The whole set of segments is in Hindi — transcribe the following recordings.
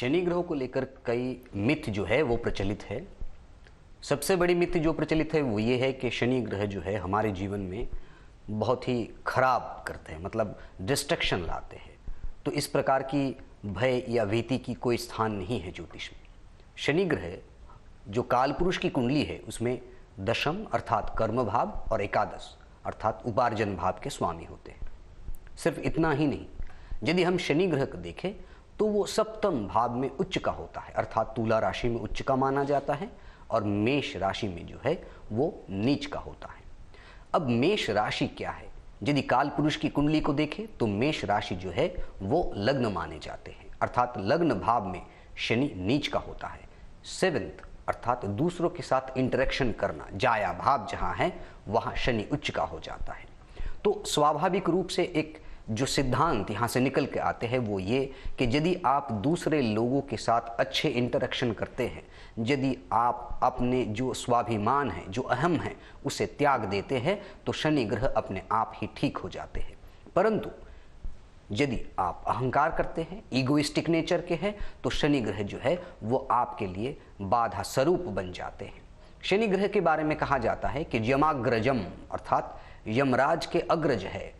शनि ग्रह को लेकर कई मिथ जो है वो प्रचलित है सबसे बड़ी मिथ जो प्रचलित है वो ये है कि शनि ग्रह जो है हमारे जीवन में बहुत ही खराब करते हैं मतलब डिस्ट्रक्शन लाते हैं तो इस प्रकार की भय या भीति की कोई स्थान नहीं है ज्योतिष में शनि ग्रह जो काल पुरुष की कुंडली है उसमें दशम अर्थात कर्म भाव और एकादश अर्थात उपार्जन भाव के स्वामी होते हैं सिर्फ इतना ही नहीं यदि हम शनि ग्रह को देखें तो वो सप्तम भाव में उच्च का होता है अर्थात तुला राशि में उच्च का माना जाता है और मेष राशि में जो है वो नीच का होता है अब मेष राशि क्या है यदि काल पुरुष की कुंडली को देखें तो मेष राशि जो है वो लग्न माने जाते हैं अर्थात लग्न भाव में शनि नीच का होता है सेवेंथ अर्थात दूसरों के साथ इंटरेक्शन करना जाया भाव जहाँ है वहाँ शनि उच्च का हो जाता है तो स्वाभाविक रूप से एक जो सिद्धांत यहाँ से निकल के आते हैं वो ये कि यदि आप दूसरे लोगों के साथ अच्छे इंटरेक्शन करते हैं यदि आप अपने जो स्वाभिमान है जो अहम है उसे त्याग देते हैं तो शनि ग्रह अपने आप ही ठीक हो जाते हैं परंतु यदि आप अहंकार करते हैं ईगोइस्टिक नेचर के हैं तो शनि ग्रह जो है वो आपके लिए बाधा स्वरूप बन जाते हैं शनि ग्रह के बारे में कहा जाता है कि यमाग्रजम अर्थात यमराज के अग्रज है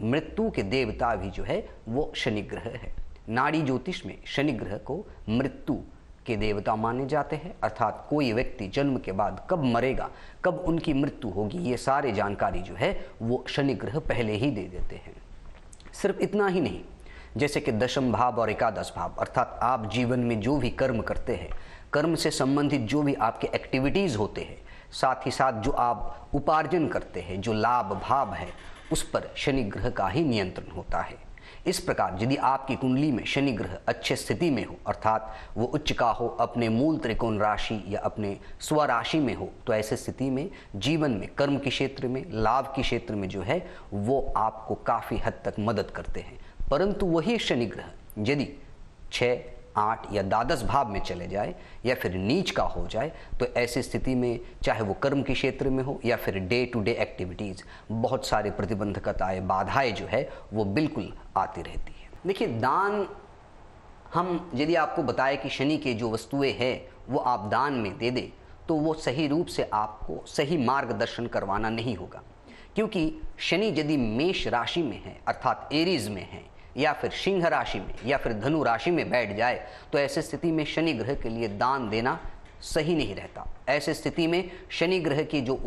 मृत्यु के देवता भी जो है वो शनि ग्रह है नाड़ी ज्योतिष में शनि ग्रह को मृत्यु के देवता माने जाते हैं अर्थात कोई व्यक्ति जन्म के बाद कब मरेगा कब उनकी मृत्यु होगी ये सारे जानकारी जो है वो शनि ग्रह पहले ही दे देते हैं सिर्फ इतना ही नहीं जैसे कि दशम भाव और एकादश भाव अर्थात आप जीवन में जो भी कर्म करते हैं कर्म से संबंधित जो भी आपके एक्टिविटीज़ होते हैं साथ ही साथ जो आप उपार्जन करते हैं जो लाभ भाव है उस पर शनि ग्रह का ही नियंत्रण होता है इस प्रकार यदि आपकी कुंडली में शनि ग्रह अच्छे स्थिति में हो अर्थात वो उच्च का हो अपने मूल त्रिकोण राशि या अपने स्वराशि में हो तो ऐसे स्थिति में जीवन में कर्म के क्षेत्र में लाभ के क्षेत्र में जो है वो आपको काफ़ी हद तक मदद करते हैं परंतु वही शनि ग्रह यदि छः आठ या द्वादश भाव में चले जाए या फिर नीच का हो जाए तो ऐसी स्थिति में चाहे वो कर्म के क्षेत्र में हो या फिर डे टू डे एक्टिविटीज़ बहुत सारे प्रतिबंधकताएं बाधाएं जो है वो बिल्कुल आती रहती है देखिए दान हम यदि आपको बताएं कि शनि के जो वस्तुएं हैं वो आप दान में दे दें तो वो सही रूप से आपको सही मार्गदर्शन करवाना नहीं होगा क्योंकि शनि यदि मेष राशि में है अर्थात एरीज में है या फिर सिंह राशि में या फिर धनु राशि में बैठ जाए तो ऐसे स्थिति में शनि ग्रह के लिए दान देना सही नहीं रहता ऐसी स्थिति में शनि ग्रह की जो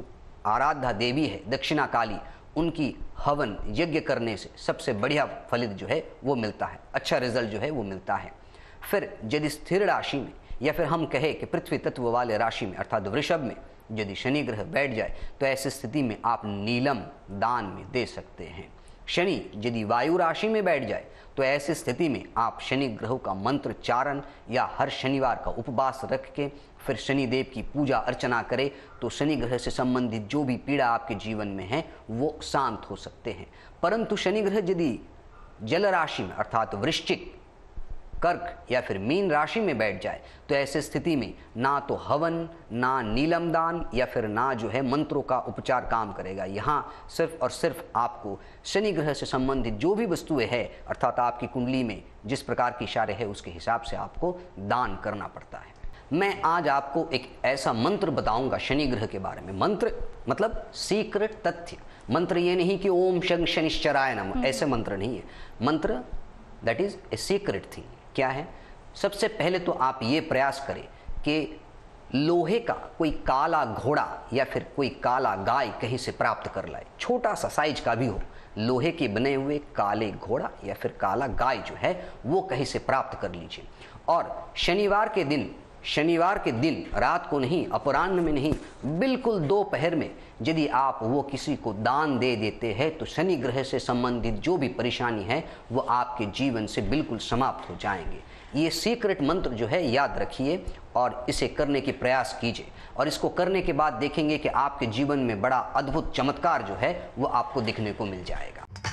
आराध्या देवी है दक्षिणा काली उनकी हवन यज्ञ करने से सबसे बढ़िया फलित जो है वो मिलता है अच्छा रिजल्ट जो है वो मिलता है फिर यदि स्थिर राशि में या फिर हम कहें कि पृथ्वी तत्व वाले राशि में अर्थात वृषभ में यदि शनि ग्रह बैठ जाए तो ऐसी स्थिति में आप नीलम दान में दे सकते हैं शनि यदि वायु राशि में बैठ जाए तो ऐसी स्थिति में आप शनि ग्रह का मंत्र चारण या हर शनिवार का उपवास रख के फिर शनिदेव की पूजा अर्चना करें तो शनि ग्रह से संबंधित जो भी पीड़ा आपके जीवन में है वो शांत हो सकते हैं परंतु शनि ग्रह यदि जल राशि में अर्थात वृश्चिक कर्क या फिर मीन राशि में बैठ जाए तो ऐसे स्थिति में ना तो हवन ना नीलम दान या फिर ना जो है मंत्रों का उपचार काम करेगा यहाँ सिर्फ और सिर्फ आपको शनि ग्रह से संबंधित जो भी वस्तुएं हैं अर्थात आपकी कुंडली में जिस प्रकार की इशारे है उसके हिसाब से आपको दान करना पड़ता है मैं आज आपको एक ऐसा मंत्र बताऊंगा शनि ग्रह के बारे में मंत्र मतलब सीक्रेट तथ्य मंत्र ये नहीं कि ओम शं शनिश्चराय नम ऐसे मंत्र नहीं है मंत्र that is a secret thing क्या है सबसे पहले तो आप ये प्रयास करें कि लोहे का कोई काला घोड़ा या फिर कोई काला गाय कहीं से प्राप्त कर लाए छोटा सा साइज का भी हो लोहे के बने हुए काले घोड़ा या फिर काला गाय जो है वो कहीं से प्राप्त कर लीजिए और शनिवार के दिन शनिवार के दिन रात को नहीं अपराह्न में नहीं बिल्कुल दोपहर में यदि आप वो किसी को दान दे देते हैं तो शनि ग्रह से संबंधित जो भी परेशानी है वो आपके जीवन से बिल्कुल समाप्त हो जाएंगे ये सीक्रेट मंत्र जो है याद रखिए और इसे करने की प्रयास कीजिए और इसको करने के बाद देखेंगे कि आपके जीवन में बड़ा अद्भुत चमत्कार जो है वो आपको दिखने को मिल जाएगा